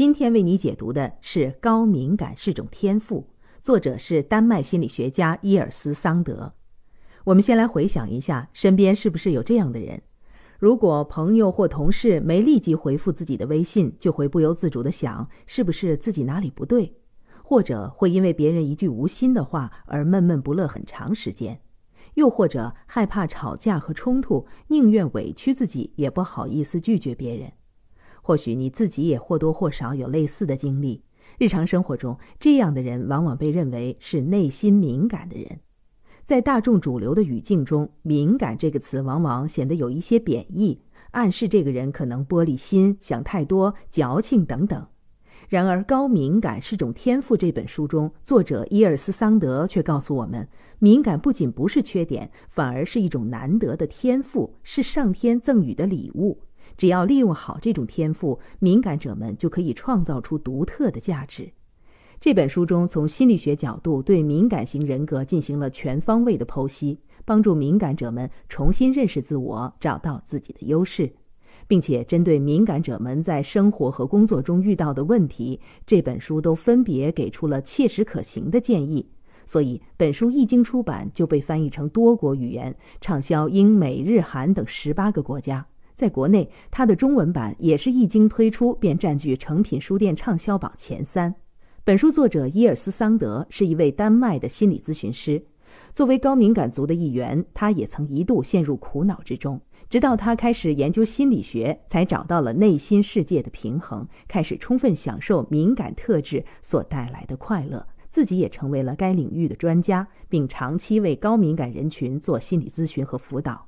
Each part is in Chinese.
今天为你解读的是《高敏感是种天赋》，作者是丹麦心理学家伊尔斯桑德。我们先来回想一下，身边是不是有这样的人？如果朋友或同事没立即回复自己的微信，就会不由自主地想是不是自己哪里不对，或者会因为别人一句无心的话而闷闷不乐很长时间，又或者害怕吵架和冲突，宁愿委屈自己也不好意思拒绝别人。或许你自己也或多或少有类似的经历。日常生活中，这样的人往往被认为是内心敏感的人。在大众主流的语境中，“敏感”这个词往往显得有一些贬义，暗示这个人可能玻璃心想太多、矫情等等。然而，《高敏感是种天赋》这本书中，作者伊尔斯桑德却告诉我们，敏感不仅不是缺点，反而是一种难得的天赋，是上天赠予的礼物。只要利用好这种天赋，敏感者们就可以创造出独特的价值。这本书中从心理学角度对敏感型人格进行了全方位的剖析，帮助敏感者们重新认识自我，找到自己的优势，并且针对敏感者们在生活和工作中遇到的问题，这本书都分别给出了切实可行的建议。所以，本书一经出版就被翻译成多国语言，畅销英美日韩等十八个国家。在国内，它的中文版也是一经推出便占据成品书店畅销榜前三。本书作者伊尔斯桑德是一位丹麦的心理咨询师，作为高敏感族的一员，他也曾一度陷入苦恼之中。直到他开始研究心理学，才找到了内心世界的平衡，开始充分享受敏感特质所带来的快乐。自己也成为了该领域的专家，并长期为高敏感人群做心理咨询和辅导。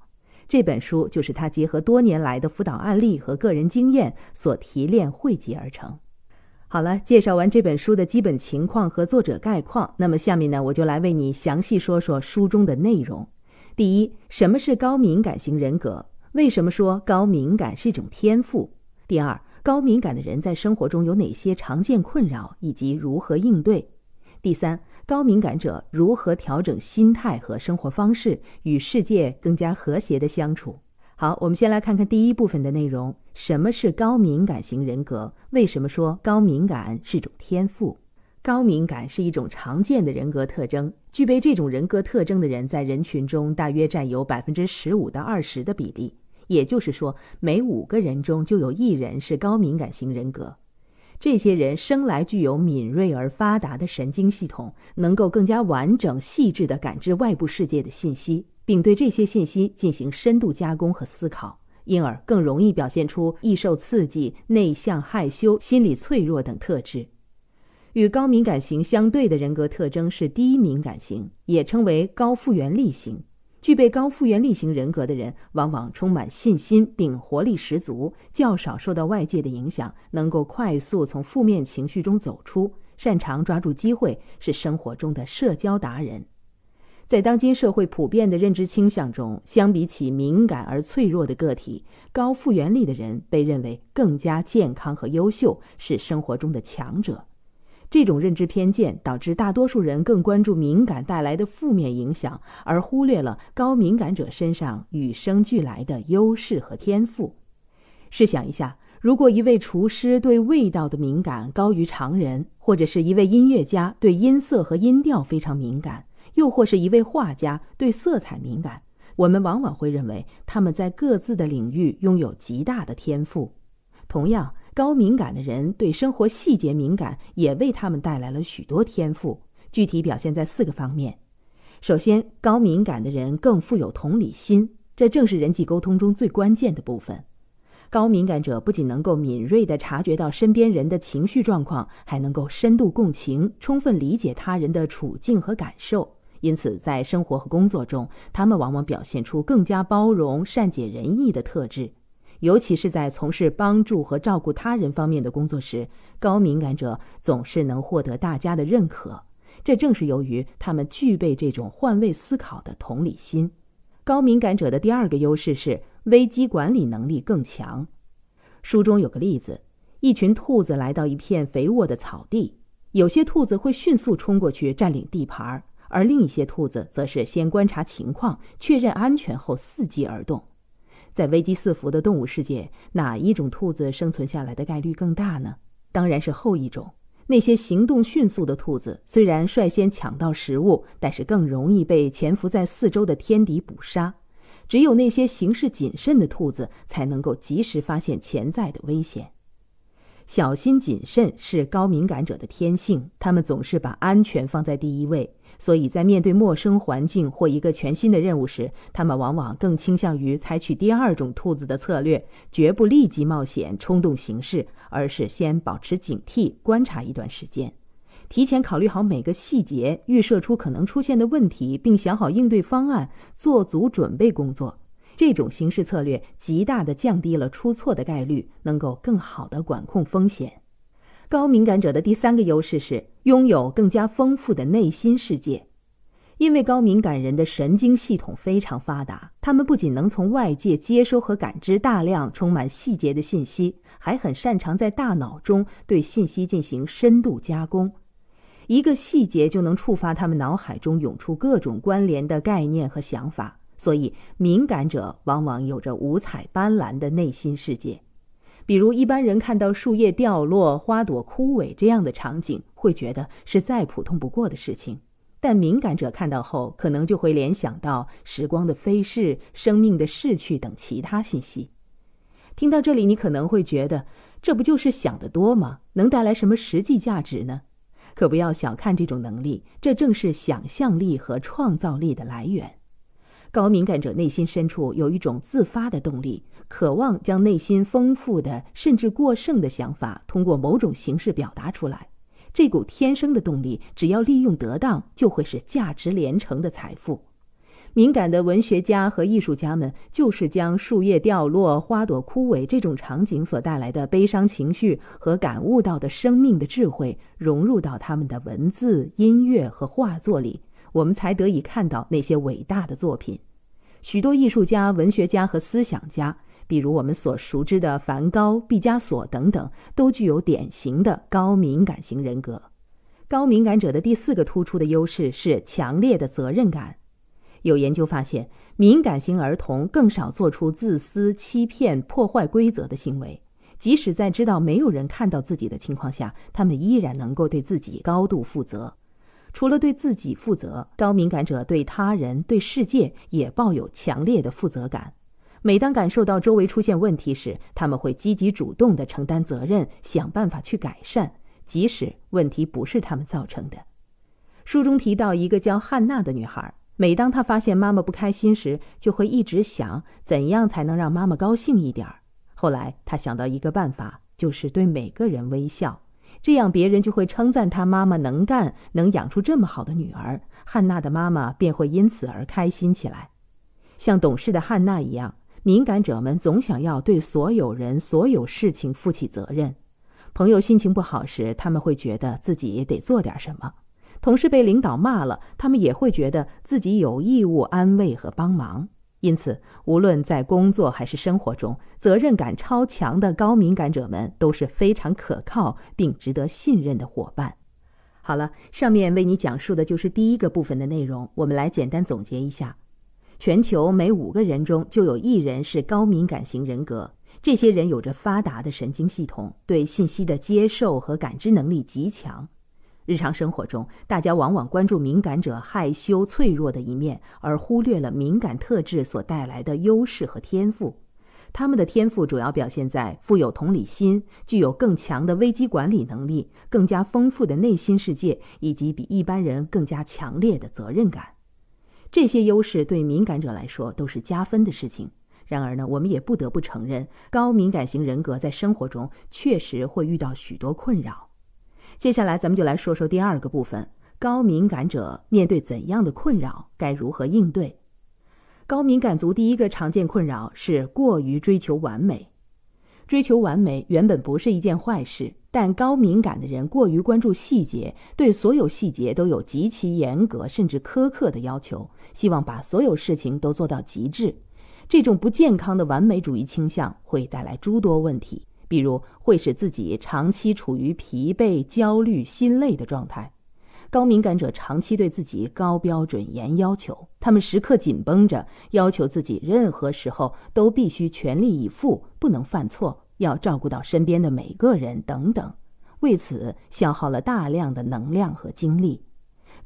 这本书就是他结合多年来的辅导案例和个人经验所提炼汇集而成。好了，介绍完这本书的基本情况和作者概况，那么下面呢，我就来为你详细说说书中的内容。第一，什么是高敏感型人格？为什么说高敏感是一种天赋？第二，高敏感的人在生活中有哪些常见困扰以及如何应对？第三。高敏感者如何调整心态和生活方式，与世界更加和谐的相处？好，我们先来看看第一部分的内容：什么是高敏感型人格？为什么说高敏感是种天赋？高敏感是一种常见的人格特征，具备这种人格特征的人在人群中大约占有百分之十五到二十的比例，也就是说，每五个人中就有一人是高敏感型人格。这些人生来具有敏锐而发达的神经系统，能够更加完整、细致的感知外部世界的信息，并对这些信息进行深度加工和思考，因而更容易表现出易受刺激、内向、害羞、心理脆弱等特质。与高敏感型相对的人格特征是低敏感型，也称为高复原力型。具备高复原力型人格的人，往往充满信心并活力十足，较少受到外界的影响，能够快速从负面情绪中走出，擅长抓住机会，是生活中的社交达人。在当今社会普遍的认知倾向中，相比起敏感而脆弱的个体，高复原力的人被认为更加健康和优秀，是生活中的强者。这种认知偏见导致大多数人更关注敏感带来的负面影响，而忽略了高敏感者身上与生俱来的优势和天赋。试想一下，如果一位厨师对味道的敏感高于常人，或者是一位音乐家对音色和音调非常敏感，又或是一位画家对色彩敏感，我们往往会认为他们在各自的领域拥有极大的天赋。同样，高敏感的人对生活细节敏感，也为他们带来了许多天赋。具体表现在四个方面：首先，高敏感的人更富有同理心，这正是人际沟通中最关键的部分。高敏感者不仅能够敏锐地察觉到身边人的情绪状况，还能够深度共情，充分理解他人的处境和感受。因此，在生活和工作中，他们往往表现出更加包容、善解人意的特质。尤其是在从事帮助和照顾他人方面的工作时，高敏感者总是能获得大家的认可。这正是由于他们具备这种换位思考的同理心。高敏感者的第二个优势是危机管理能力更强。书中有个例子：一群兔子来到一片肥沃的草地，有些兔子会迅速冲过去占领地盘，而另一些兔子则是先观察情况，确认安全后伺机而动。在危机四伏的动物世界，哪一种兔子生存下来的概率更大呢？当然是后一种。那些行动迅速的兔子虽然率先抢到食物，但是更容易被潜伏在四周的天敌捕杀。只有那些行事谨慎的兔子才能够及时发现潜在的危险。小心谨慎是高敏感者的天性，他们总是把安全放在第一位。所以在面对陌生环境或一个全新的任务时，他们往往更倾向于采取第二种“兔子”的策略，绝不立即冒险、冲动行事，而是先保持警惕，观察一段时间，提前考虑好每个细节，预设出可能出现的问题，并想好应对方案，做足准备工作。这种行事策略极大地降低了出错的概率，能够更好地管控风险。高敏感者的第三个优势是拥有更加丰富的内心世界，因为高敏感人的神经系统非常发达，他们不仅能从外界接收和感知大量充满细节的信息，还很擅长在大脑中对信息进行深度加工。一个细节就能触发他们脑海中涌出各种关联的概念和想法，所以敏感者往往有着五彩斑斓的内心世界。比如，一般人看到树叶掉落、花朵枯萎这样的场景，会觉得是再普通不过的事情；但敏感者看到后，可能就会联想到时光的飞逝、生命的逝去等其他信息。听到这里，你可能会觉得，这不就是想得多吗？能带来什么实际价值呢？可不要小看这种能力，这正是想象力和创造力的来源。高敏感者内心深处有一种自发的动力，渴望将内心丰富的甚至过剩的想法通过某种形式表达出来。这股天生的动力，只要利用得当，就会是价值连城的财富。敏感的文学家和艺术家们，就是将树叶掉落、花朵枯萎这种场景所带来的悲伤情绪和感悟到的生命的智慧，融入到他们的文字、音乐和画作里。我们才得以看到那些伟大的作品。许多艺术家、文学家和思想家，比如我们所熟知的梵高、毕加索等等，都具有典型的高敏感型人格。高敏感者的第四个突出的优势是强烈的责任感。有研究发现，敏感型儿童更少做出自私、欺骗、破坏规则的行为。即使在知道没有人看到自己的情况下，他们依然能够对自己高度负责。除了对自己负责，高敏感者对他人、对世界也抱有强烈的负责感。每当感受到周围出现问题时，他们会积极主动地承担责任，想办法去改善，即使问题不是他们造成的。书中提到一个叫汉娜的女孩，每当她发现妈妈不开心时，就会一直想怎样才能让妈妈高兴一点儿。后来，她想到一个办法，就是对每个人微笑。这样别人就会称赞他妈妈能干，能养出这么好的女儿。汉娜的妈妈便会因此而开心起来，像懂事的汉娜一样。敏感者们总想要对所有人、所有事情负起责任。朋友心情不好时，他们会觉得自己也得做点什么；同事被领导骂了，他们也会觉得自己有义务安慰和帮忙。因此，无论在工作还是生活中，责任感超强的高敏感者们都是非常可靠并值得信任的伙伴。好了，上面为你讲述的就是第一个部分的内容。我们来简单总结一下：全球每五个人中就有一人是高敏感型人格，这些人有着发达的神经系统，对信息的接受和感知能力极强。日常生活中，大家往往关注敏感者害羞、脆弱的一面，而忽略了敏感特质所带来的优势和天赋。他们的天赋主要表现在富有同理心、具有更强的危机管理能力、更加丰富的内心世界，以及比一般人更加强烈的责任感。这些优势对敏感者来说都是加分的事情。然而呢，我们也不得不承认，高敏感型人格在生活中确实会遇到许多困扰。接下来，咱们就来说说第二个部分：高敏感者面对怎样的困扰，该如何应对？高敏感族第一个常见困扰是过于追求完美。追求完美原本不是一件坏事，但高敏感的人过于关注细节，对所有细节都有极其严格甚至苛刻的要求，希望把所有事情都做到极致。这种不健康的完美主义倾向会带来诸多问题。比如，会使自己长期处于疲惫、焦虑、心累的状态。高敏感者长期对自己高标准严要求，他们时刻紧绷着，要求自己任何时候都必须全力以赴，不能犯错，要照顾到身边的每个人等等，为此消耗了大量的能量和精力。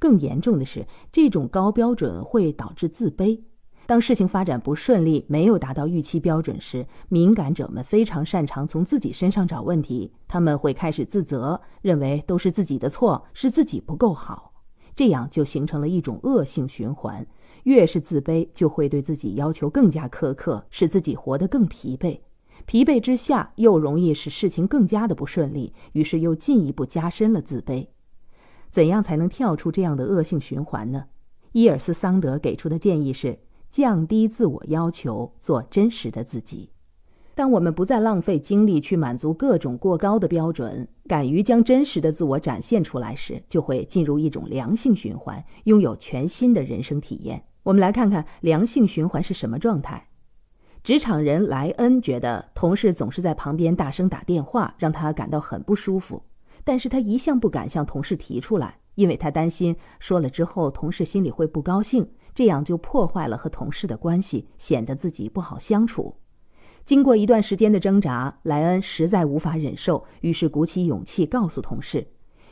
更严重的是，这种高标准会导致自卑。当事情发展不顺利，没有达到预期标准时，敏感者们非常擅长从自己身上找问题。他们会开始自责，认为都是自己的错，是自己不够好，这样就形成了一种恶性循环。越是自卑，就会对自己要求更加苛刻，使自己活得更疲惫。疲惫之下，又容易使事情更加的不顺利，于是又进一步加深了自卑。怎样才能跳出这样的恶性循环呢？伊尔斯桑德给出的建议是。降低自我要求，做真实的自己。当我们不再浪费精力去满足各种过高的标准，敢于将真实的自我展现出来时，就会进入一种良性循环，拥有全新的人生体验。我们来看看良性循环是什么状态。职场人莱恩觉得同事总是在旁边大声打电话，让他感到很不舒服，但是他一向不敢向同事提出来，因为他担心说了之后，同事心里会不高兴。这样就破坏了和同事的关系，显得自己不好相处。经过一段时间的挣扎，莱恩实在无法忍受，于是鼓起勇气告诉同事。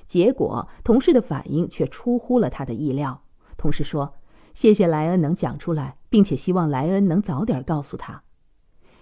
结果，同事的反应却出乎了他的意料。同事说：“谢谢莱恩能讲出来，并且希望莱恩能早点告诉他。”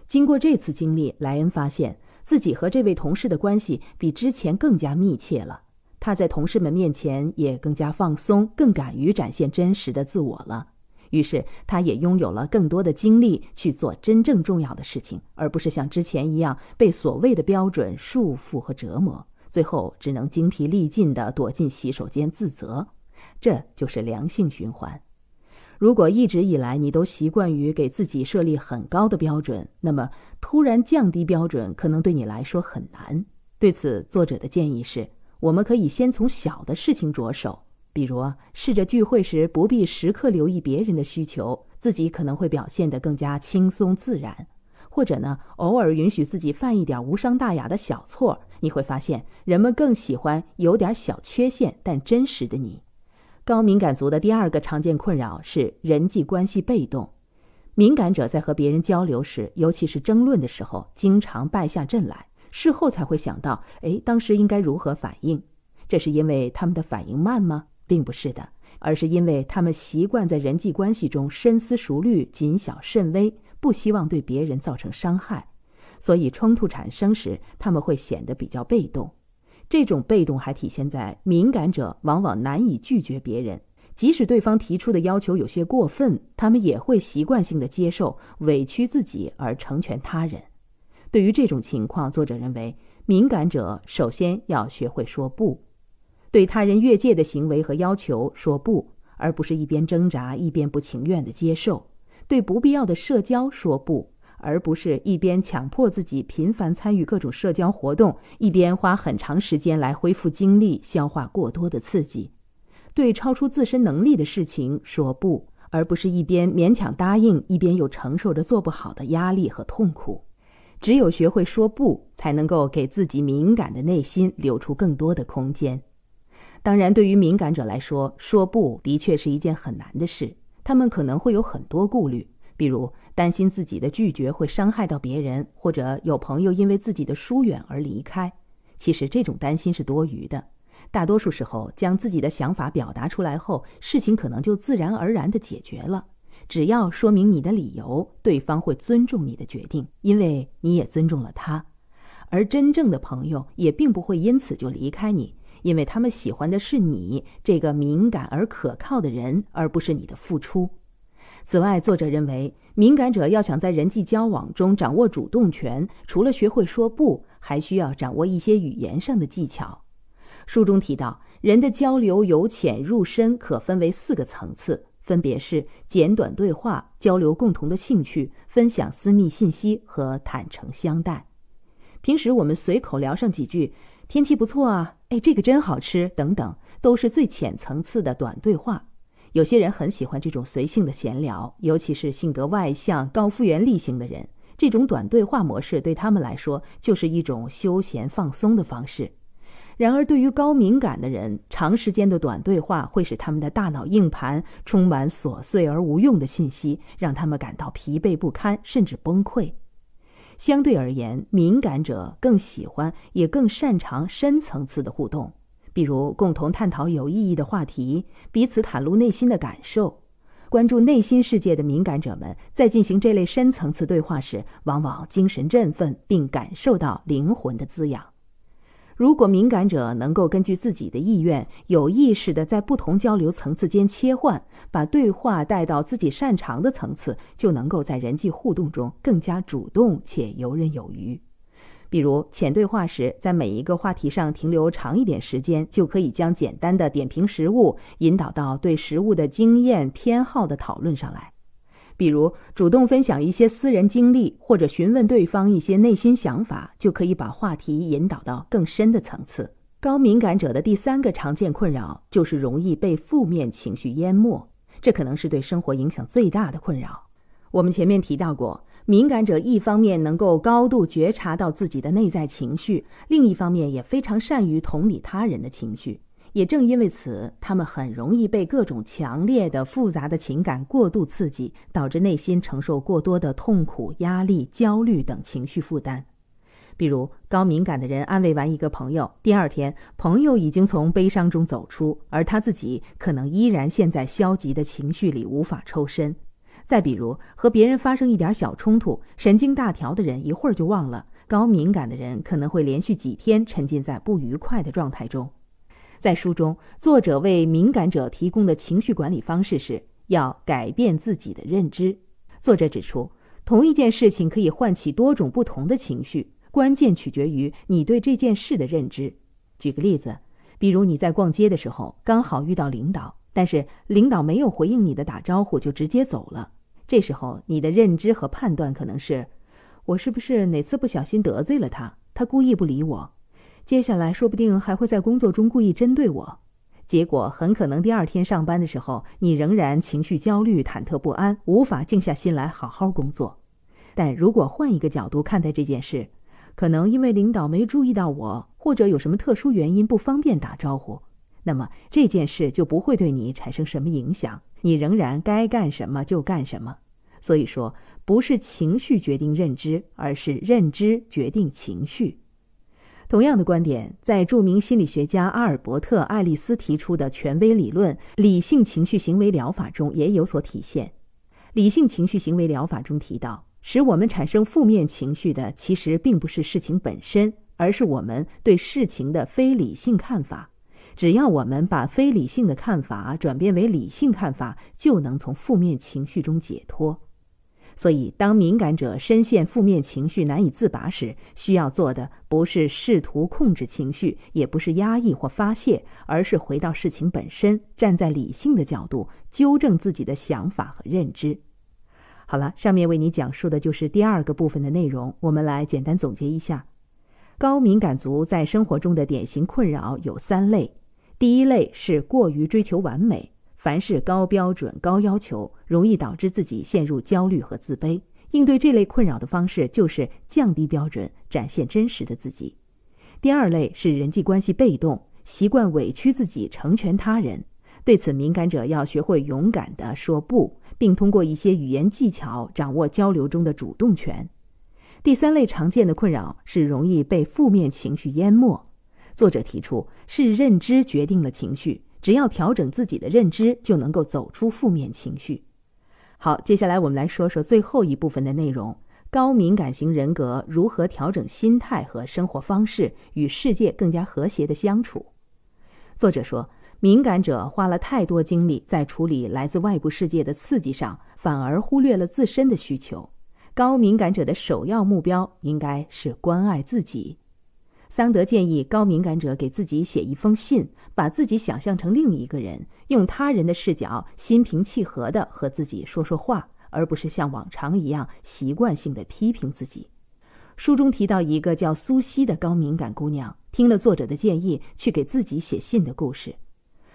经过这次经历，莱恩发现自己和这位同事的关系比之前更加密切了。他在同事们面前也更加放松，更敢于展现真实的自我了。于是，他也拥有了更多的精力去做真正重要的事情，而不是像之前一样被所谓的标准束缚和折磨，最后只能精疲力尽地躲进洗手间自责。这就是良性循环。如果一直以来你都习惯于给自己设立很高的标准，那么突然降低标准可能对你来说很难。对此，作者的建议是：我们可以先从小的事情着手。比如，试着聚会时不必时刻留意别人的需求，自己可能会表现得更加轻松自然。或者呢，偶尔允许自己犯一点无伤大雅的小错，你会发现人们更喜欢有点小缺陷但真实的你。高敏感族的第二个常见困扰是人际关系被动。敏感者在和别人交流时，尤其是争论的时候，经常败下阵来，事后才会想到：哎，当时应该如何反应？这是因为他们的反应慢吗？并不是的，而是因为他们习惯在人际关系中深思熟虑、谨小慎微，不希望对别人造成伤害，所以冲突产生时，他们会显得比较被动。这种被动还体现在敏感者往往难以拒绝别人，即使对方提出的要求有些过分，他们也会习惯性的接受，委屈自己而成全他人。对于这种情况，作者认为，敏感者首先要学会说不。对他人越界的行为和要求说不，而不是一边挣扎一边不情愿地接受；对不必要的社交说不，而不是一边强迫自己频繁参与各种社交活动，一边花很长时间来恢复精力、消化过多的刺激；对超出自身能力的事情说不，而不是一边勉强答应，一边又承受着做不好的压力和痛苦。只有学会说不，才能够给自己敏感的内心留出更多的空间。当然，对于敏感者来说，说不的确是一件很难的事。他们可能会有很多顾虑，比如担心自己的拒绝会伤害到别人，或者有朋友因为自己的疏远而离开。其实这种担心是多余的。大多数时候，将自己的想法表达出来后，事情可能就自然而然地解决了。只要说明你的理由，对方会尊重你的决定，因为你也尊重了他。而真正的朋友也并不会因此就离开你。因为他们喜欢的是你这个敏感而可靠的人，而不是你的付出。此外，作者认为，敏感者要想在人际交往中掌握主动权，除了学会说不，还需要掌握一些语言上的技巧。书中提到，人的交流由浅入深可分为四个层次，分别是简短对话、交流共同的兴趣、分享私密信息和坦诚相待。平时我们随口聊上几句。天气不错啊！哎，这个真好吃。等等，都是最浅层次的短对话。有些人很喜欢这种随性的闲聊，尤其是性格外向、高复原力型的人，这种短对话模式对他们来说就是一种休闲放松的方式。然而，对于高敏感的人，长时间的短对话会使他们的大脑硬盘充满琐碎而无用的信息，让他们感到疲惫不堪，甚至崩溃。相对而言，敏感者更喜欢，也更擅长深层次的互动，比如共同探讨有意义的话题，彼此袒露内心的感受。关注内心世界的敏感者们，在进行这类深层次对话时，往往精神振奋，并感受到灵魂的滋养。如果敏感者能够根据自己的意愿有意识的在不同交流层次间切换，把对话带到自己擅长的层次，就能够在人际互动中更加主动且游刃有余。比如浅对话时，在每一个话题上停留长一点时间，就可以将简单的点评食物引导到对食物的经验偏好的讨论上来。比如，主动分享一些私人经历，或者询问对方一些内心想法，就可以把话题引导到更深的层次。高敏感者的第三个常见困扰就是容易被负面情绪淹没，这可能是对生活影响最大的困扰。我们前面提到过，敏感者一方面能够高度觉察到自己的内在情绪，另一方面也非常善于同理他人的情绪。也正因为此，他们很容易被各种强烈的、复杂的情感过度刺激，导致内心承受过多的痛苦、压力、焦虑等情绪负担。比如，高敏感的人安慰完一个朋友，第二天朋友已经从悲伤中走出，而他自己可能依然陷在消极的情绪里无法抽身。再比如，和别人发生一点小冲突，神经大条的人一会儿就忘了，高敏感的人可能会连续几天沉浸在不愉快的状态中。在书中，作者为敏感者提供的情绪管理方式是要改变自己的认知。作者指出，同一件事情可以唤起多种不同的情绪，关键取决于你对这件事的认知。举个例子，比如你在逛街的时候，刚好遇到领导，但是领导没有回应你的打招呼，就直接走了。这时候，你的认知和判断可能是：我是不是哪次不小心得罪了他？他故意不理我？接下来说不定还会在工作中故意针对我，结果很可能第二天上班的时候，你仍然情绪焦虑、忐忑不安，无法静下心来好好工作。但如果换一个角度看待这件事，可能因为领导没注意到我，或者有什么特殊原因不方便打招呼，那么这件事就不会对你产生什么影响，你仍然该干什么就干什么。所以说，不是情绪决定认知，而是认知决定情绪。同样的观点，在著名心理学家阿尔伯特·爱丽丝提出的权威理论——理性情绪行为疗法中也有所体现。理性情绪行为疗法中提到，使我们产生负面情绪的，其实并不是事情本身，而是我们对事情的非理性看法。只要我们把非理性的看法转变为理性看法，就能从负面情绪中解脱。所以，当敏感者深陷负面情绪难以自拔时，需要做的不是试图控制情绪，也不是压抑或发泄，而是回到事情本身，站在理性的角度，纠正自己的想法和认知。好了，上面为你讲述的就是第二个部分的内容。我们来简单总结一下：高敏感族在生活中的典型困扰有三类，第一类是过于追求完美。凡是高标准、高要求，容易导致自己陷入焦虑和自卑。应对这类困扰的方式就是降低标准，展现真实的自己。第二类是人际关系被动，习惯委屈自己，成全他人。对此，敏感者要学会勇敢地说不，并通过一些语言技巧掌握交流中的主动权。第三类常见的困扰是容易被负面情绪淹没。作者提出，是认知决定了情绪。只要调整自己的认知，就能够走出负面情绪。好，接下来我们来说说最后一部分的内容：高敏感型人格如何调整心态和生活方式，与世界更加和谐的相处。作者说，敏感者花了太多精力在处理来自外部世界的刺激上，反而忽略了自身的需求。高敏感者的首要目标应该是关爱自己。桑德建议高敏感者给自己写一封信，把自己想象成另一个人，用他人的视角，心平气和地和自己说说话，而不是像往常一样习惯性地批评自己。书中提到一个叫苏西的高敏感姑娘，听了作者的建议去给自己写信的故事。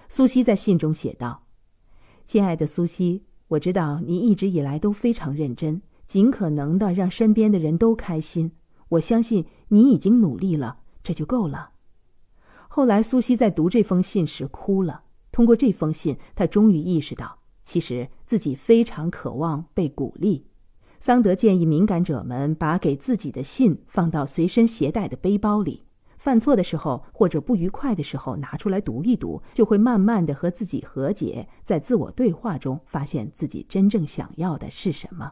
苏西在信中写道：“亲爱的苏西，我知道你一直以来都非常认真，尽可能地让身边的人都开心。我相信你已经努力了。”这就够了。后来，苏西在读这封信时哭了。通过这封信，她终于意识到，其实自己非常渴望被鼓励。桑德建议敏感者们把给自己的信放到随身携带的背包里，犯错的时候或者不愉快的时候拿出来读一读，就会慢慢的和自己和解，在自我对话中，发现自己真正想要的是什么。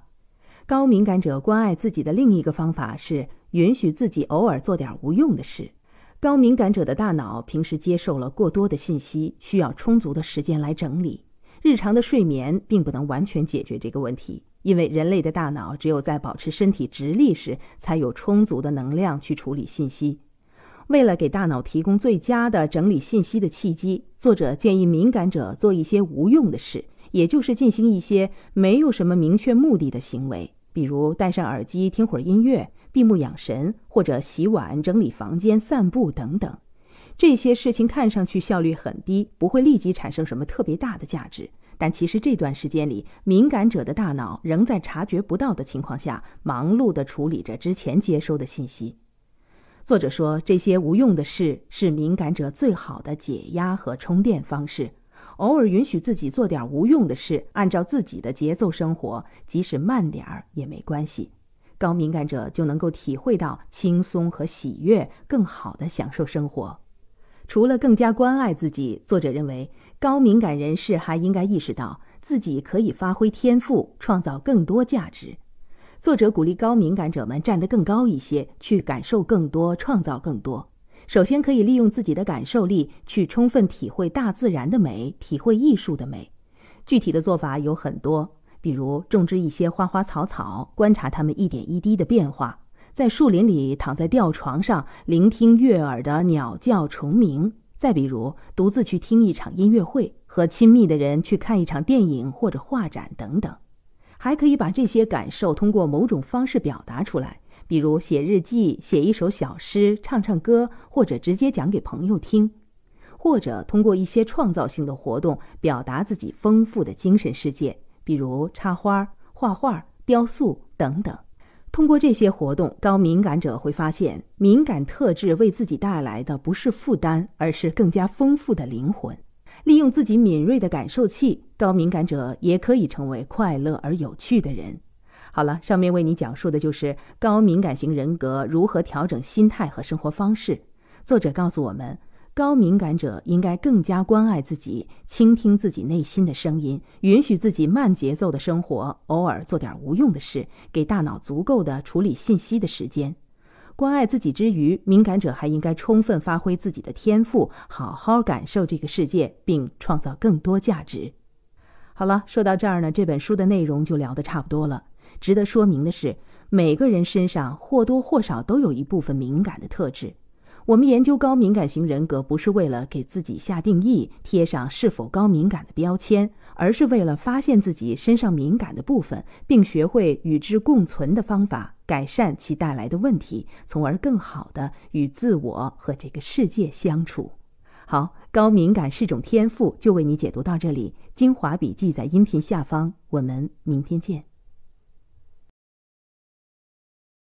高敏感者关爱自己的另一个方法是允许自己偶尔做点无用的事。高敏感者的大脑平时接受了过多的信息，需要充足的时间来整理。日常的睡眠并不能完全解决这个问题，因为人类的大脑只有在保持身体直立时，才有充足的能量去处理信息。为了给大脑提供最佳的整理信息的契机，作者建议敏感者做一些无用的事，也就是进行一些没有什么明确目的的行为。比如戴上耳机听会儿音乐、闭目养神，或者洗碗、整理房间、散步等等，这些事情看上去效率很低，不会立即产生什么特别大的价值。但其实这段时间里，敏感者的大脑仍在察觉不到的情况下，忙碌地处理着之前接收的信息。作者说，这些无用的事是敏感者最好的解压和充电方式。偶尔允许自己做点无用的事，按照自己的节奏生活，即使慢点儿也没关系。高敏感者就能够体会到轻松和喜悦，更好的享受生活。除了更加关爱自己，作者认为高敏感人士还应该意识到自己可以发挥天赋，创造更多价值。作者鼓励高敏感者们站得更高一些，去感受更多，创造更多。首先，可以利用自己的感受力去充分体会大自然的美，体会艺术的美。具体的做法有很多，比如种植一些花花草草，观察它们一点一滴的变化；在树林里躺在吊床上，聆听悦耳的鸟叫虫鸣；再比如独自去听一场音乐会，和亲密的人去看一场电影或者画展等等。还可以把这些感受通过某种方式表达出来。比如写日记、写一首小诗、唱唱歌，或者直接讲给朋友听，或者通过一些创造性的活动表达自己丰富的精神世界，比如插花、画画、雕塑等等。通过这些活动，高敏感者会发现，敏感特质为自己带来的不是负担，而是更加丰富的灵魂。利用自己敏锐的感受器，高敏感者也可以成为快乐而有趣的人。好了，上面为你讲述的就是高敏感型人格如何调整心态和生活方式。作者告诉我们，高敏感者应该更加关爱自己，倾听自己内心的声音，允许自己慢节奏的生活，偶尔做点无用的事，给大脑足够的处理信息的时间。关爱自己之余，敏感者还应该充分发挥自己的天赋，好好感受这个世界，并创造更多价值。好了，说到这儿呢，这本书的内容就聊得差不多了。值得说明的是，每个人身上或多或少都有一部分敏感的特质。我们研究高敏感型人格，不是为了给自己下定义、贴上是否高敏感的标签，而是为了发现自己身上敏感的部分，并学会与之共存的方法，改善其带来的问题，从而更好地与自我和这个世界相处。好，高敏感是种天赋，就为你解读到这里。精华笔记在音频下方，我们明天见。